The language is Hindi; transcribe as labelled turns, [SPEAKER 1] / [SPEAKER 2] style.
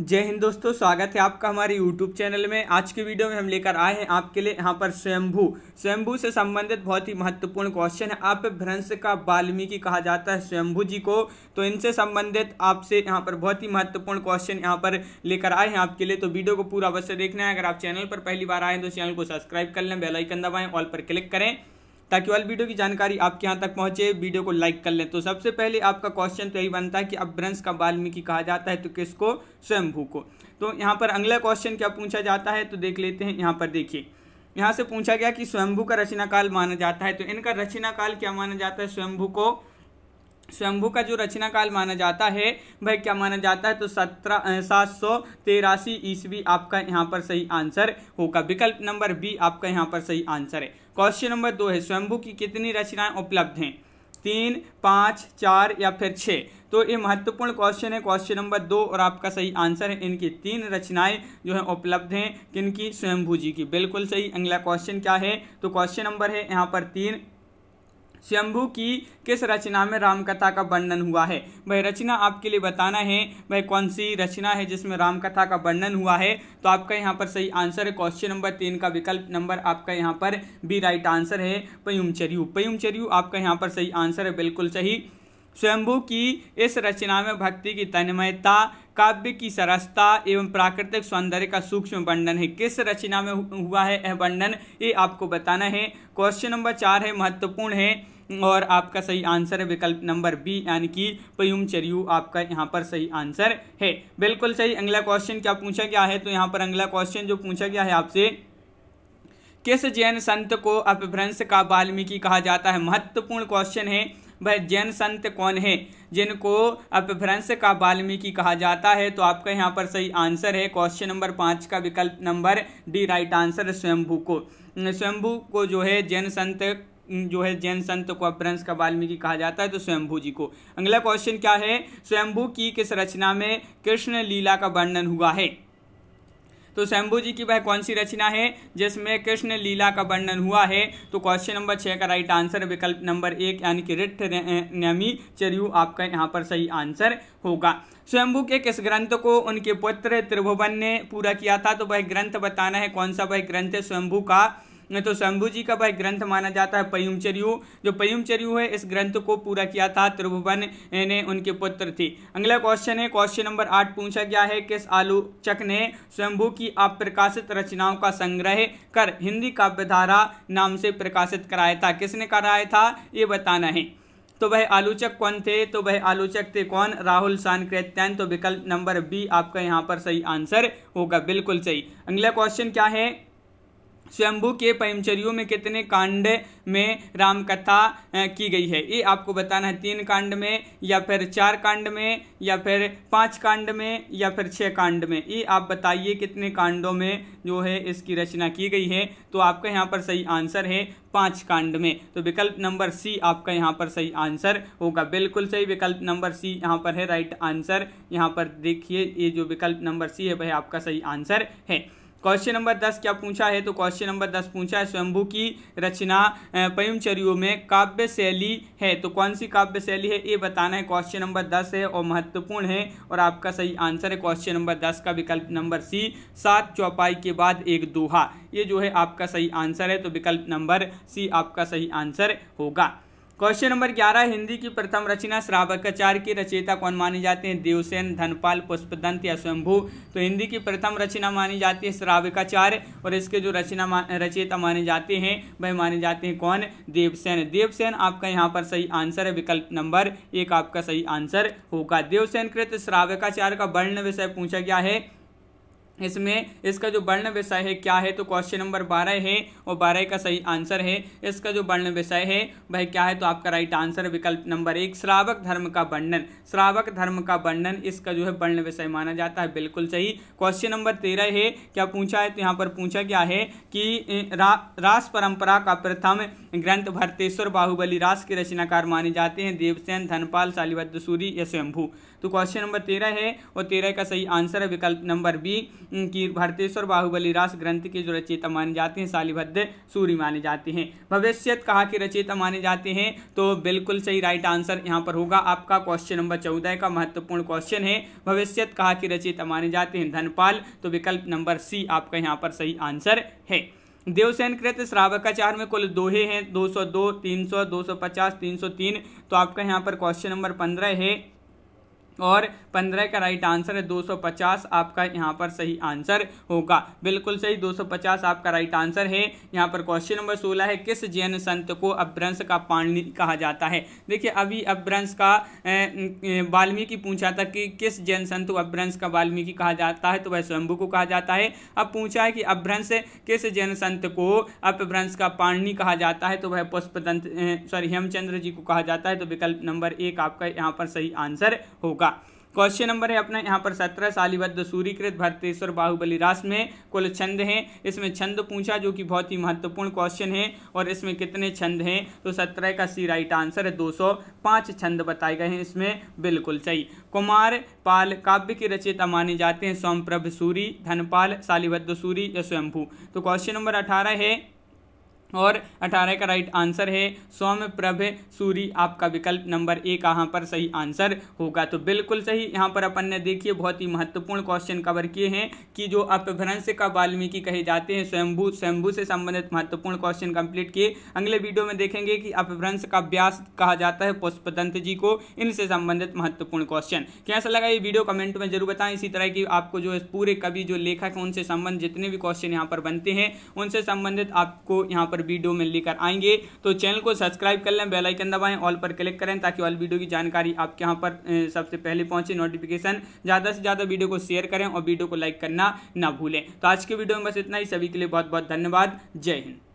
[SPEAKER 1] जय हिंद दोस्तों स्वागत है आपका हमारे YouTube चैनल में आज के वीडियो में हम लेकर आए हैं आपके लिए यहाँ पर स्वयंभू स्वयंभू से संबंधित बहुत ही महत्वपूर्ण क्वेश्चन है आप भ्रंश का वाल्मीकि कहा जाता है स्वयंभू जी को तो इनसे संबंधित आपसे यहाँ पर बहुत ही महत्वपूर्ण क्वेश्चन यहाँ पर लेकर आए हैं आपके लिए तो वीडियो को पूरा अवश्य देखना है अगर आप चैनल पर पहली बार आए तो चैनल को सब्सक्राइब कर लें बेलाइकन दबाएँ ऑल पर क्लिक करें ताकि वाली वीडियो की जानकारी आपके यहाँ तक पहुँचे वीडियो को लाइक कर लें तो सबसे पहले आपका क्वेश्चन तो यही बनता है कि अभ्रंश का वाल्मीकि कहा जाता है तो किसको स्वयंभू को तो यहाँ पर अगला क्वेश्चन क्या पूछा जाता है तो देख लेते हैं यहाँ पर देखिए यहाँ से पूछा गया कि स्वयंभू का रचना काल माना जाता है तो इनका रचना काल क्या माना जाता है स्वयंभू को स्वयंभू का जो रचना काल माना जाता है वह क्या माना जाता है तो सत्रह सात सौ तेरासी ईस्वी आपका यहाँ पर सही आंसर होगा विकल्प नंबर बी आपका यहाँ पर सही आंसर है क्वेश्चन नंबर दो है स्वयंभू की कितनी रचनाएं उपलब्ध हैं तीन पाँच चार या फिर छः तो ये महत्वपूर्ण क्वेश्चन है क्वेश्चन नंबर दो और आपका सही आंसर है इनकी तीन रचनाएं जो है उपलब्ध हैं किनकी स्वयंभू जी की बिल्कुल सही अगला क्वेश्चन क्या है तो क्वेश्चन नंबर है यहाँ पर तीन शंभु की किस रचना में रामकथा का वर्णन हुआ है वह रचना आपके लिए बताना है वह कौन सी रचना है जिसमें रामकथा का वर्णन हुआ है तो आपका यहाँ पर सही आंसर है क्वेश्चन नंबर तीन का विकल्प नंबर आपका यहाँ पर बी राइट आंसर है पयुमचर्यू पयुमचर्यू आपका यहाँ पर सही आंसर है बिल्कुल सही स्वयंभू की इस रचना में भक्ति की तन्मयता काव्य की सरसता एवं प्राकृतिक सौंदर्य का सूक्ष्म वर्णन है किस रचना में हुआ है यह वर्णन ये आपको बताना है क्वेश्चन नंबर चार है महत्वपूर्ण है और आपका सही आंसर है विकल्प नंबर बी यानी कि पयुम चरयू आपका यहाँ पर सही आंसर है बिल्कुल सही अगला क्वेश्चन क्या पूछा गया है तो यहाँ पर अगला क्वेश्चन जो पूछा गया है आपसे किस जैन संत को अपभ्रंश का वाल्मीकि कहा जाता है महत्वपूर्ण क्वेश्चन है वह जैन संत कौन है जिनको अपभ्रंश का वाल्मीकि कहा जाता है तो आपका यहाँ पर सही आंसर है क्वेश्चन नंबर पाँच का विकल्प नंबर डी राइट आंसर स्वयंभू को स्वयंभू को जो है जैन संत जो है जैन संत को अपभ्रंश का वाल्मीकि कहा जाता है तो स्वयंभू जी को अगला क्वेश्चन क्या है स्वयंभू की किस रचना में कृष्ण लीला का वर्णन हुआ है तो शंभू जी की वह कौन सी रचना है जिसमें कृष्ण लीला का वर्णन हुआ है तो क्वेश्चन नंबर छः का राइट आंसर विकल्प नंबर एक यानी कि रिठ नमी चरयू आपका यहाँ पर सही आंसर होगा स्वयंभू के किस ग्रंथ को उनके पुत्र त्रिभुवन ने पूरा किया था तो वह ग्रंथ बताना है कौन सा वह ग्रंथ है स्वयंभू का तो शंभु जी का वह ग्रंथ माना जाता है पयुमचर्यु जो पयुमचर्यु है इस ग्रंथ को पूरा किया था त्रिभुवन ने उनके पुत्र थी अगला क्वेश्चन है क्वेश्चन नंबर आठ पूछा गया है किस आलोचक ने स्वयंभू की अप्रकाशित रचनाओं का संग्रह कर हिंदी काव्यधारा नाम से प्रकाशित कराया था किसने कराया था ये बताना है तो वह आलोचक कौन थे तो वह आलोचक थे कौन राहुल सानकृत्यान तो विकल्प नंबर बी आपका यहाँ पर सही आंसर होगा बिल्कुल सही अगला क्वेश्चन क्या है स्वयंभू के पंचरियों में कितने कांड में रामकथा की गई है ये आपको बताना है तीन कांड में या फिर चार कांड में या फिर पांच कांड में या फिर छः कांड में ये आप बताइए कितने कांडों में जो है इसकी रचना की गई है तो आपका यहाँ पर सही आंसर है पांच कांड में तो विकल्प नंबर सी आपका यहाँ पर सही आंसर होगा बिल्कुल सही विकल्प नंबर सी यहाँ पर है राइट आंसर यहाँ पर देखिए ये जो विकल्प नंबर सी है वह आपका सही आंसर है क्वेश्चन नंबर दस क्या पूछा है तो क्वेश्चन नंबर दस पूछा है स्वयंभू की रचना पयमचर्यों में काव्य शैली है तो कौन सी काव्य शैली है ये बताना है क्वेश्चन नंबर दस है और महत्वपूर्ण है और आपका सही आंसर है क्वेश्चन नंबर दस का विकल्प नंबर सी सात चौपाई के बाद एक दोहा ये जो है आपका सही आंसर है तो विकल्प नंबर सी आपका सही आंसर होगा क्वेश्चन नंबर ग्यारह हिंदी की प्रथम रचना श्रावकाचार्य की रचयिता कौन माने जाते हैं देवसेन धनपाल पुष्पदंत या स्वयंभू तो हिंदी की प्रथम रचना मानी जाती है श्रावकाचार्य और इसके जो रचना रचयिता माने जाते हैं वह माने जाते हैं कौन देवसेन देवसेन आपका यहाँ पर सही आंसर है विकल्प नंबर एक आपका सही आंसर होगा देवसेन कृत श्रावकाचार्य का वर्ण विषय पूछा गया है इसमें इसका जो वर्ण विषय है क्या है तो क्वेश्चन नंबर बारह है और बारह का सही आंसर है इसका जो वर्ण विषय है भाई क्या है तो आपका राइट आंसर विकल्प नंबर एक श्रावक धर्म का वर्णन श्रावक धर्म का वर्णन इसका जो है वर्ण विषय माना जाता है बिल्कुल सही क्वेश्चन नंबर तेरह है क्या पूछा है तो यहाँ पर पूछा क्या है कि रा, रास परंपरा का प्रथम ग्रंथ भरतेश्वर बाहुबली रास के रचनाकार माने जाते हैं देवसेन धनपाल शालीवद्ध सूरी या स्वयंभू तो क्वेश्चन नंबर तेरह है और तेरह का सही आंसर है विकल्प नंबर बी की भरतेश्वर बाहुबली रास ग्रंथ के जो रचयिता माने जाते हैं शालीभद्र सूरी माने जाते हैं भविष्यत कहा कि रचयिता माने जाते हैं तो बिल्कुल सही राइट आंसर यहाँ पर होगा आपका क्वेश्चन नंबर चौदह का महत्वपूर्ण क्वेश्चन है भविष्यत कहा कि रचयिता माने जाते हैं धनपाल तो विकल्प नंबर सी आपका यहाँ पर सही आंसर है देवसेन कृत श्रावकाचार में कुल दोहे हैं 202, 300, 250, 303 तो आपका यहाँ पर क्वेश्चन नंबर पंद्रह है और पंद्रह का राइट आंसर है दो सौ पचास आपका यहाँ पर सही आंसर होगा बिल्कुल सही दो सौ पचास आपका राइट आंसर है यहाँ पर क्वेश्चन नंबर सोलह है किस जैन संत को अभ्रंश का पाणनी कहा जाता है देखिए अभी अभ्रंश का वाल्मीकि पूछा था कि किस जैन संत को अभ्रंश का वाल्मीकि कहा जाता है तो वह स्वयंभू को कहा जाता है अब पूछा है कि अभ्रंश किस जैन संत को अपभ्रंश का पाणनी कहा जाता है तो वह पुष्पदंत सॉरी हेमचंद्र जी को कहा जाता है तो विकल्प नंबर एक आपका यहाँ पर सही आंसर होगा होगा क्वेश्चन नंबर है अपना यहाँ पर सत्रह सालीबद्ध सूर्यकृत भरतेश्वर बाहुबली रास में कुल छंद हैं इसमें छंद पूछा जो कि बहुत ही महत्वपूर्ण क्वेश्चन है और इसमें कितने छंद हैं तो सत्रह का सी राइट आंसर है दो सौ पाँच छंद बताए गए हैं इसमें बिल्कुल सही कुमार पाल काव्य के रचयिता माने जाते हैं स्वयं प्रभ सूरी धनपाल सालीबद्ध सूरी या स्वयंभू तो क्वेश्चन नंबर अठारह है और अठारह का राइट आंसर है सौम्य प्रभ सूरी आपका विकल्प नंबर ए कहाँ पर सही आंसर होगा तो बिल्कुल सही यहाँ पर अपन ने देखिए बहुत ही महत्वपूर्ण क्वेश्चन कवर किए हैं कि जो अपभ्रंश का वाल्मीकि कहे जाते हैं स्वयंभू स्वयंभू से संबंधित महत्वपूर्ण क्वेश्चन कंप्लीट किए अगले वीडियो में देखेंगे कि अपभ्रंश का व्यास कहा जाता है पुष्पदंत जी को इनसे संबंधित महत्वपूर्ण क्वेश्चन कैसा लगा ये वीडियो कमेंट में जरूर बताएं इसी तरह की आपको जो पूरे कवि जो लेखक उनसे संबंध जितने भी क्वेश्चन यहाँ पर बनते हैं उनसे संबंधित आपको यहाँ पर वीडियो में लेकर आएंगे तो चैनल को सब्सक्राइब कर लें बेलाइकन दबाएं ऑल पर क्लिक करें ताकि ऑल वीडियो की जानकारी आपके यहाँ पर सबसे पहले पहुंचे नोटिफिकेशन ज़्यादा से ज़्यादा वीडियो को शेयर करें और वीडियो को लाइक करना ना भूलें तो आज के वीडियो में बस इतना ही सभी के लिए बहुत बहुत धन्यवाद जय हिंद